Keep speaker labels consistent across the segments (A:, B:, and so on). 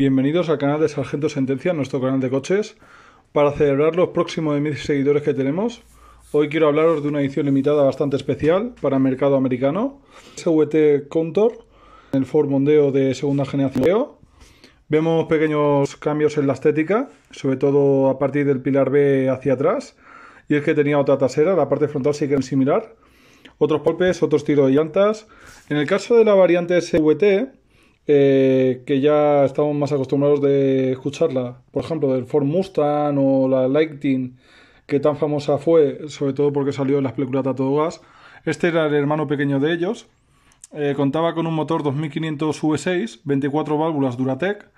A: Bienvenidos al canal de Sargento Sentencia, nuestro canal de coches. Para celebrar los próximos de mil seguidores que tenemos, hoy quiero hablaros de una edición limitada bastante especial para el mercado americano. SVT Contour, el Ford Mondeo de segunda generación. Vemos pequeños cambios en la estética, sobre todo a partir del pilar B hacia atrás. Y es que tenía otra trasera, la parte frontal sigue que similar. Otros golpes, otros tiros de llantas. En el caso de la variante SVT eh, que ya estamos más acostumbrados de escucharla. Por ejemplo, del Ford Mustang o la Lightning, que tan famosa fue, sobre todo porque salió en las películas de todo gas. Este era el hermano pequeño de ellos. Eh, contaba con un motor 2500 V6, 24 válvulas Duratec,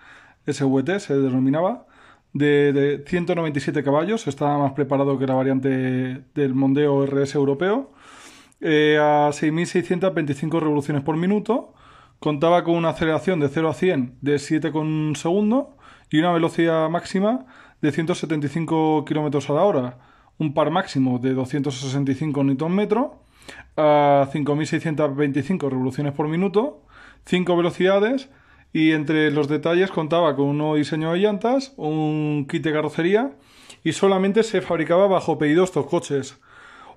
A: SVT se denominaba, de, 197 caballos, estaba más preparado que la variante del Mondeo RS europeo, eh, a 6.625 revoluciones por minuto, contaba con una aceleración de 0 a 100 de 7,1 segundo y una velocidad máxima de 175 km a la hora, un par máximo de 265 Nm a 5.625 revoluciones por minuto, 5 velocidades y entre los detalles contaba con un nuevo diseño de llantas, un kit de carrocería y solamente se fabricaba bajo pedido estos coches.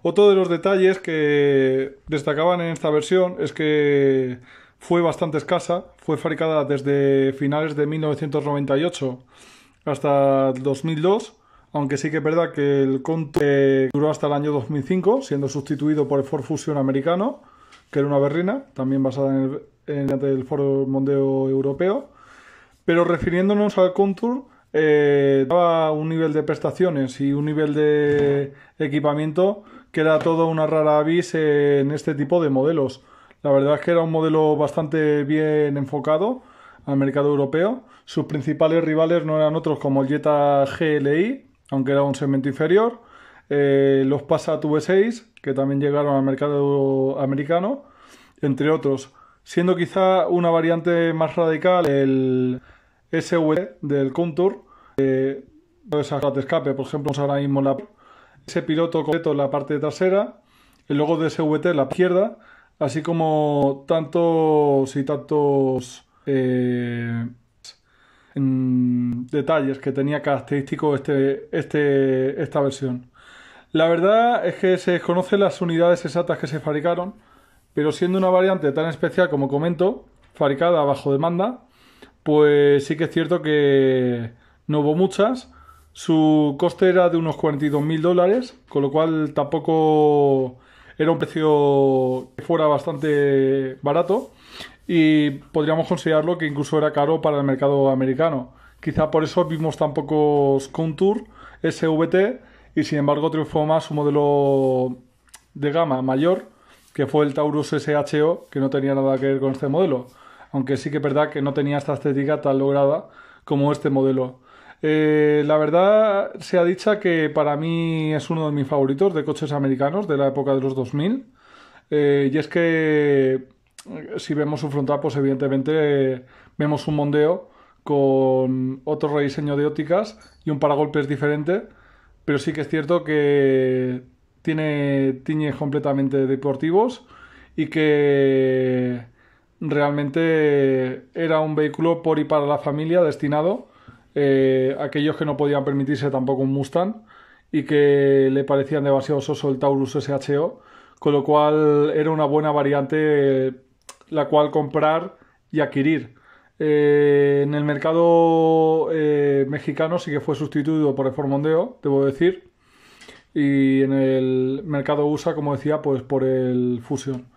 A: Otro de los detalles que destacaban en esta versión es que fue bastante escasa, fue fabricada desde finales de 1998 hasta 2002, aunque sí que es verdad que el Conte duró hasta el año 2005, siendo sustituido por el Ford Fusion americano, que era una berrina, también basada en el, en Ford Mondeo europeo. Pero refiriéndonos al Contour, eh, daba un nivel de prestaciones y un nivel de equipamiento que era todo una rara avis en este tipo de modelos. La verdad es que era un modelo bastante bien enfocado al mercado europeo. Sus principales rivales no eran otros como el Jetta GLI, aunque era un segmento inferior, eh, los Passat V6, que también llegaron al mercado americano, entre otros, siendo quizá una variante más radical el SVT del Contour, eh, escape, por ejemplo, ahora mismo la, ese piloto completo en la parte trasera, el logo de SVT en la izquierda, así como tantos y eh, tantos detalles que tenía característico este, este, esta versión. La verdad es que se desconocen las unidades exactas que se fabricaron, pero siendo una variante tan especial como comento, fabricada bajo demanda, pues sí que es cierto que no hubo muchas. Su coste era de unos 42.000 dólares, con lo cual tampoco era un precio que fuera bastante barato y podríamos considerarlo que incluso era caro para el mercado americano. Quizá por eso vimos tan pocos Contour SVT y sin embargo triunfó más un modelo de gama mayor que fue el Taurus SHO que no tenía nada que ver con este modelo, aunque sí que es verdad que no tenía esta estética tan lograda como este modelo. Eh, la verdad se ha dicho que para mí es uno de mis favoritos de coches americanos de la época de los 2000. Eh, y es que eh, si vemos su frontal, pues evidentemente vemos un Mondeo con otro rediseño de ópticas y un paragolpes diferente. Pero sí que es cierto que tiene tiñes completamente deportivos y que realmente era un vehículo por y para la familia destinado eh, aquellos que no podían permitirse tampoco un Mustang y que le parecían demasiado soso el Taurus SHO, con lo cual era una buena variante la cual comprar y adquirir. Eh, en el mercado eh, mexicano sí que fue sustituido por el Formondeo, debo decir, y en el mercado USA, como decía, pues por el Fusion.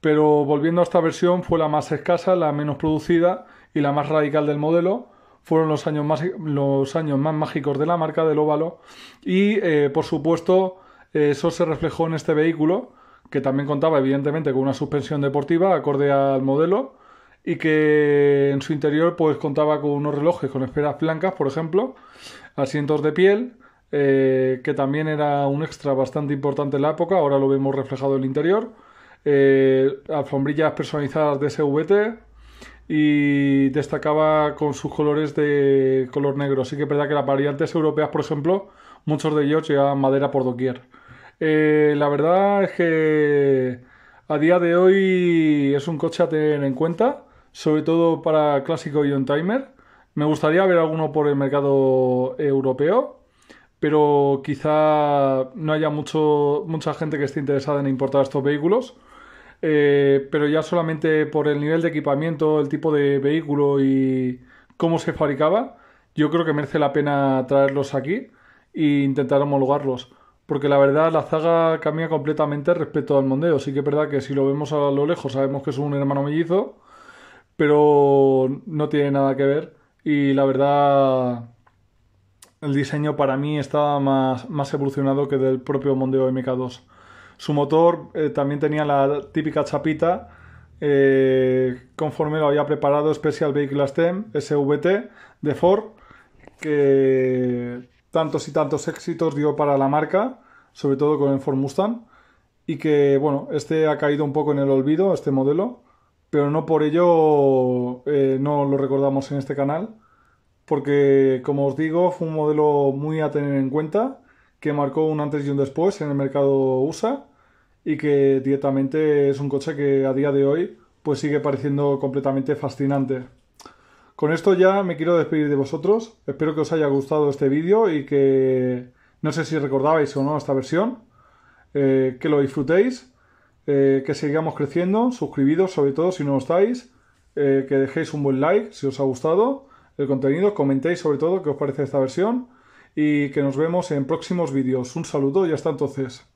A: Pero volviendo a esta versión, fue la más escasa, la menos producida y la más radical del modelo, fueron los años más, los años más mágicos de la marca del óvalo y eh, por supuesto eso se reflejó en este vehículo que también contaba evidentemente con una suspensión deportiva acorde al modelo y que en su interior pues contaba con unos relojes con esferas blancas por ejemplo asientos de piel eh, que también era un extra bastante importante en la época ahora lo vemos reflejado en el interior eh, alfombrillas personalizadas de SVT y destacaba con sus colores de color negro. Sí que es verdad que las variantes europeas, por ejemplo, muchos de ellos llevaban madera por doquier. Eh, la verdad es que a día de hoy es un coche a tener en cuenta, sobre todo para clásico y on-timer. Me gustaría ver alguno por el mercado europeo, pero quizá no haya mucha gente que esté interesada en importar estos vehículos eh, pero ya solamente por el nivel de equipamiento, el tipo de vehículo y cómo se fabricaba, yo creo que merece la pena traerlos aquí e intentar homologarlos. Porque la verdad la zaga cambia completamente respecto al Mondeo. Sí que es verdad que si lo vemos a lo lejos sabemos que es un hermano mellizo, pero no tiene nada que ver. Y la verdad el diseño para mí estaba más, más evolucionado que del propio Mondeo MK2. Su motor eh, también tenía la típica chapita eh, conforme lo había preparado Special Vehicle STEM, SVT, de Ford, que tantos y tantos éxitos dio para la marca, sobre todo con el Ford Mustang, y que, bueno, este ha caído un poco en el olvido, este modelo, pero no por ello eh, no lo recordamos en este canal, porque, como os digo, fue un modelo muy a tener en cuenta que marcó un antes y un después en el mercado USA y que directamente es un coche que a día de hoy pues sigue pareciendo completamente fascinante. Con esto ya me quiero despedir de vosotros, espero que os haya gustado este vídeo y que no sé si recordabais o no esta versión, eh, que lo disfrutéis, eh, que sigamos creciendo, suscribidos sobre todo si no lo estáis, eh, que dejéis un buen like si os ha gustado el contenido, comentéis sobre todo qué os parece esta versión y que nos vemos en próximos vídeos. Un saludo y hasta entonces.